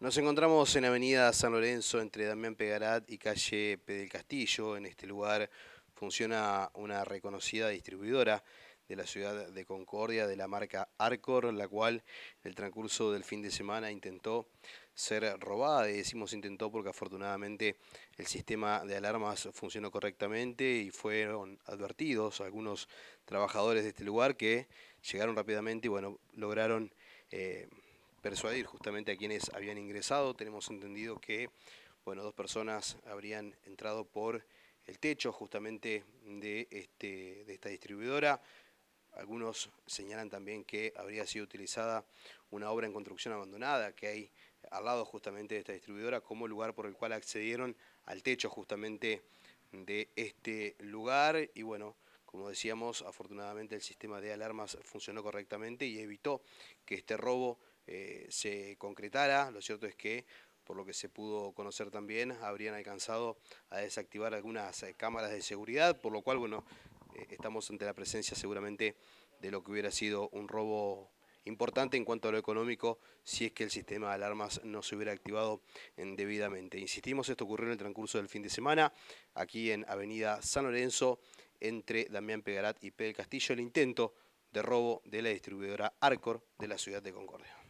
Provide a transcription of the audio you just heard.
Nos encontramos en Avenida San Lorenzo entre Damián Pegarat y calle P Castillo. En este lugar funciona una reconocida distribuidora de la ciudad de Concordia de la marca Arcor, la cual en el transcurso del fin de semana intentó ser robada. Y decimos intentó porque afortunadamente el sistema de alarmas funcionó correctamente y fueron advertidos algunos trabajadores de este lugar que llegaron rápidamente y bueno, lograron... Eh, persuadir justamente a quienes habían ingresado. Tenemos entendido que bueno, dos personas habrían entrado por el techo justamente de, este, de esta distribuidora. Algunos señalan también que habría sido utilizada una obra en construcción abandonada que hay al lado justamente de esta distribuidora como lugar por el cual accedieron al techo justamente de este lugar y bueno, como decíamos, afortunadamente el sistema de alarmas funcionó correctamente y evitó que este robo eh, se concretara. Lo cierto es que, por lo que se pudo conocer también, habrían alcanzado a desactivar algunas eh, cámaras de seguridad, por lo cual, bueno, eh, estamos ante la presencia seguramente de lo que hubiera sido un robo importante en cuanto a lo económico si es que el sistema de alarmas no se hubiera activado debidamente. Insistimos, esto ocurrió en el transcurso del fin de semana, aquí en Avenida San Lorenzo, entre Damián Pegarat y Pedro Castillo, el intento de robo de la distribuidora Arcor de la ciudad de Concordia.